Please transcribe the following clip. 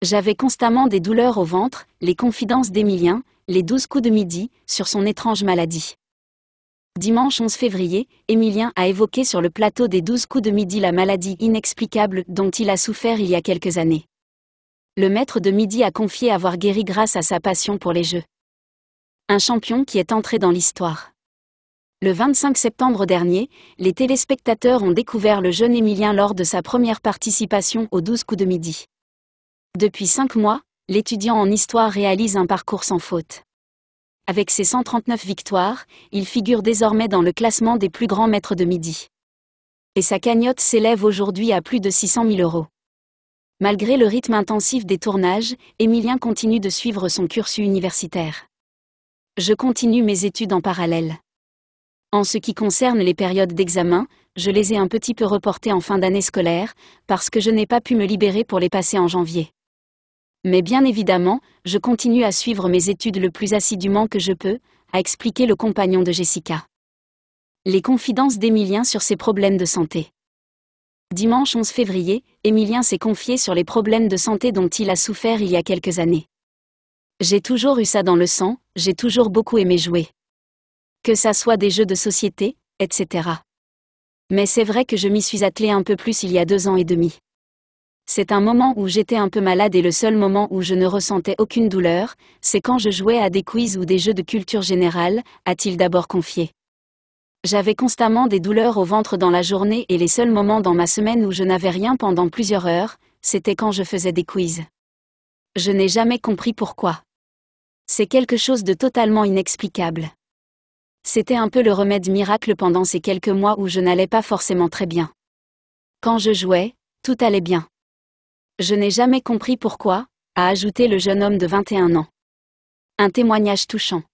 J'avais constamment des douleurs au ventre, les confidences d'Émilien, les douze coups de midi, sur son étrange maladie. Dimanche 11 février, Émilien a évoqué sur le plateau des douze coups de midi la maladie inexplicable dont il a souffert il y a quelques années. Le maître de midi a confié avoir guéri grâce à sa passion pour les jeux. Un champion qui est entré dans l'histoire. Le 25 septembre dernier, les téléspectateurs ont découvert le jeune Émilien lors de sa première participation aux douze coups de midi. Depuis cinq mois, l'étudiant en histoire réalise un parcours sans faute. Avec ses 139 victoires, il figure désormais dans le classement des plus grands maîtres de midi. Et sa cagnotte s'élève aujourd'hui à plus de 600 000 euros. Malgré le rythme intensif des tournages, Émilien continue de suivre son cursus universitaire. Je continue mes études en parallèle. En ce qui concerne les périodes d'examen, je les ai un petit peu reportées en fin d'année scolaire, parce que je n'ai pas pu me libérer pour les passer en janvier. Mais bien évidemment, je continue à suivre mes études le plus assidûment que je peux, a expliqué le compagnon de Jessica. Les confidences d'Emilien sur ses problèmes de santé. Dimanche 11 février, Emilien s'est confié sur les problèmes de santé dont il a souffert il y a quelques années. J'ai toujours eu ça dans le sang, j'ai toujours beaucoup aimé jouer. Que ça soit des jeux de société, etc. Mais c'est vrai que je m'y suis attelé un peu plus il y a deux ans et demi. C'est un moment où j'étais un peu malade et le seul moment où je ne ressentais aucune douleur, c'est quand je jouais à des quiz ou des jeux de culture générale, a-t-il d'abord confié. J'avais constamment des douleurs au ventre dans la journée et les seuls moments dans ma semaine où je n'avais rien pendant plusieurs heures, c'était quand je faisais des quiz. Je n'ai jamais compris pourquoi. C'est quelque chose de totalement inexplicable. C'était un peu le remède miracle pendant ces quelques mois où je n'allais pas forcément très bien. Quand je jouais, tout allait bien. Je n'ai jamais compris pourquoi, a ajouté le jeune homme de 21 ans. Un témoignage touchant.